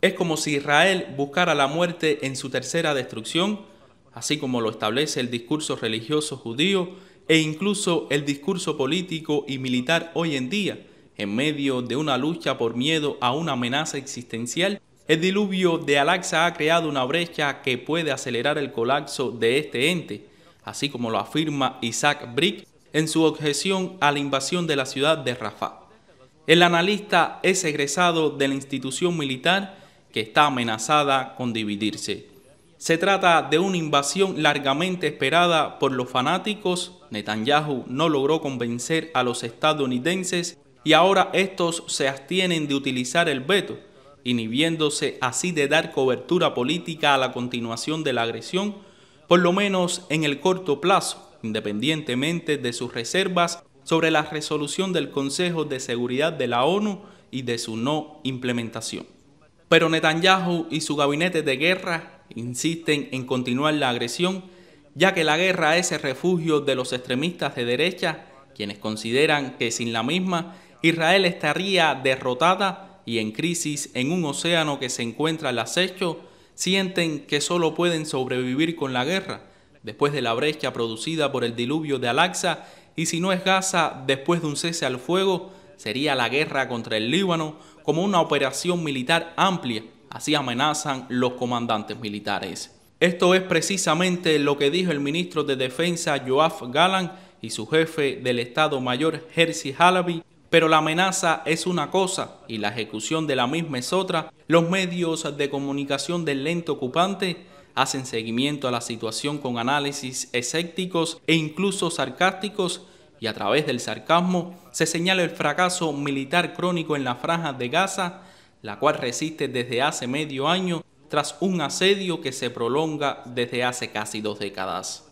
Es como si Israel buscara la muerte en su tercera destrucción, así como lo establece el discurso religioso judío e incluso el discurso político y militar hoy en día, en medio de una lucha por miedo a una amenaza existencial. El diluvio de al ha creado una brecha que puede acelerar el colapso de este ente, así como lo afirma Isaac Brick en su objeción a la invasión de la ciudad de Rafah. El analista es egresado de la institución militar que está amenazada con dividirse. Se trata de una invasión largamente esperada por los fanáticos. Netanyahu no logró convencer a los estadounidenses y ahora estos se abstienen de utilizar el veto, inhibiéndose así de dar cobertura política a la continuación de la agresión, por lo menos en el corto plazo, independientemente de sus reservas sobre la resolución del Consejo de Seguridad de la ONU y de su no implementación. Pero Netanyahu y su gabinete de guerra insisten en continuar la agresión, ya que la guerra es el refugio de los extremistas de derecha, quienes consideran que sin la misma Israel estaría derrotada y en crisis en un océano que se encuentra al acecho, sienten que solo pueden sobrevivir con la guerra, después de la brecha producida por el diluvio de al y si no es Gaza después de un cese al fuego, sería la guerra contra el Líbano como una operación militar amplia, así amenazan los comandantes militares. Esto es precisamente lo que dijo el ministro de Defensa Joaf Galan y su jefe del Estado Mayor Hersi Halabi, pero la amenaza es una cosa y la ejecución de la misma es otra. Los medios de comunicación del lento ocupante hacen seguimiento a la situación con análisis escépticos e incluso sarcásticos y a través del sarcasmo se señala el fracaso militar crónico en la franja de Gaza, la cual resiste desde hace medio año tras un asedio que se prolonga desde hace casi dos décadas.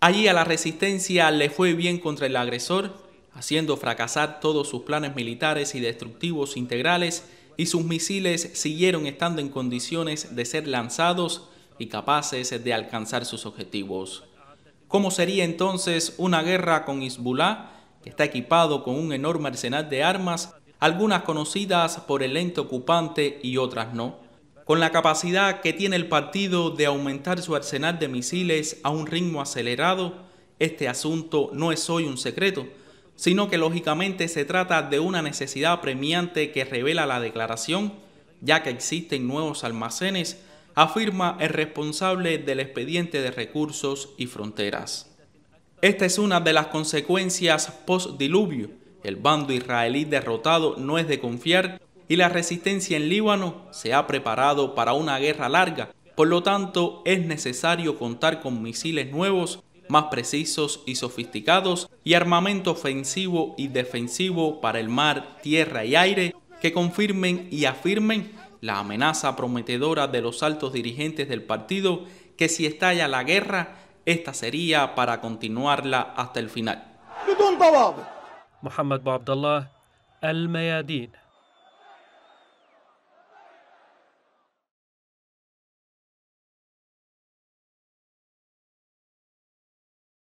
Allí a la resistencia le fue bien contra el agresor, haciendo fracasar todos sus planes militares y destructivos integrales y sus misiles siguieron estando en condiciones de ser lanzados y capaces de alcanzar sus objetivos. ¿Cómo sería entonces una guerra con Hezbollah, que está equipado con un enorme arsenal de armas, algunas conocidas por el lento ocupante y otras no? Con la capacidad que tiene el partido de aumentar su arsenal de misiles a un ritmo acelerado, este asunto no es hoy un secreto, sino que lógicamente se trata de una necesidad premiante que revela la declaración, ya que existen nuevos almacenes afirma el responsable del expediente de recursos y fronteras. Esta es una de las consecuencias post-diluvio. El bando israelí derrotado no es de confiar y la resistencia en Líbano se ha preparado para una guerra larga. Por lo tanto, es necesario contar con misiles nuevos, más precisos y sofisticados, y armamento ofensivo y defensivo para el mar, tierra y aire que confirmen y afirmen la amenaza prometedora de los altos dirigentes del partido que si estalla la guerra, esta sería para continuarla hasta el final.